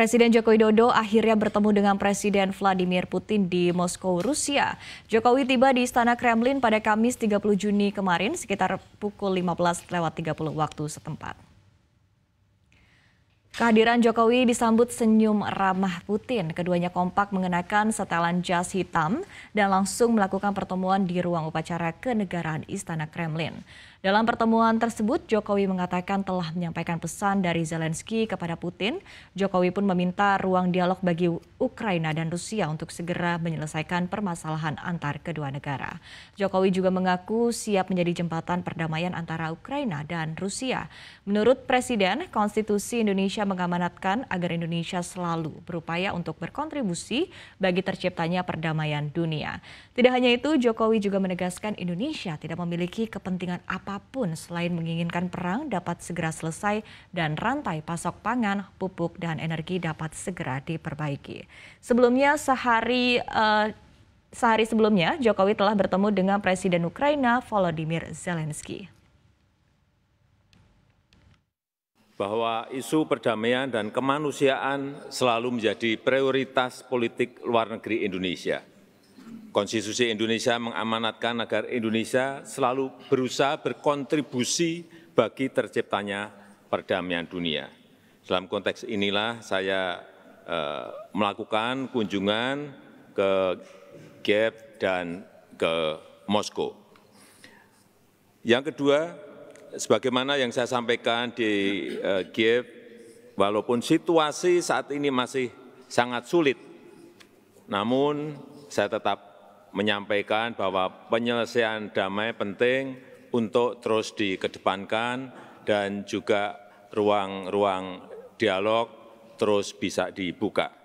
Presiden Joko Widodo akhirnya bertemu dengan Presiden Vladimir Putin di Moskow, Rusia. Jokowi tiba di Istana Kremlin pada Kamis 30 Juni kemarin sekitar pukul 15.30 waktu setempat. Kehadiran Jokowi disambut senyum ramah Putin. Keduanya kompak mengenakan setelan jas hitam dan langsung melakukan pertemuan di ruang upacara kenegaraan Istana Kremlin. Dalam pertemuan tersebut, Jokowi mengatakan telah menyampaikan pesan dari Zelensky kepada Putin. Jokowi pun meminta ruang dialog bagi Ukraina dan Rusia untuk segera menyelesaikan permasalahan antar kedua negara. Jokowi juga mengaku siap menjadi jembatan perdamaian antara Ukraina dan Rusia. Menurut Presiden, Konstitusi Indonesia mengamanatkan agar Indonesia selalu berupaya untuk berkontribusi bagi terciptanya perdamaian dunia. Tidak hanya itu, Jokowi juga menegaskan Indonesia tidak memiliki kepentingan apapun selain menginginkan perang dapat segera selesai dan rantai pasok pangan, pupuk, dan energi dapat segera diperbaiki. Sebelumnya sehari uh, Sehari sebelumnya, Jokowi telah bertemu dengan Presiden Ukraina Volodymyr Zelensky. bahwa isu perdamaian dan kemanusiaan selalu menjadi prioritas politik luar negeri Indonesia. Konstitusi Indonesia mengamanatkan agar Indonesia selalu berusaha berkontribusi bagi terciptanya perdamaian dunia. Dalam konteks inilah saya eh, melakukan kunjungan ke Kiev dan ke Moskow. Yang kedua, sebagaimana yang saya sampaikan di eh, Kiev, walaupun situasi saat ini masih sangat sulit, namun saya tetap menyampaikan bahwa penyelesaian damai penting untuk terus dikedepankan dan juga ruang-ruang dialog terus bisa dibuka.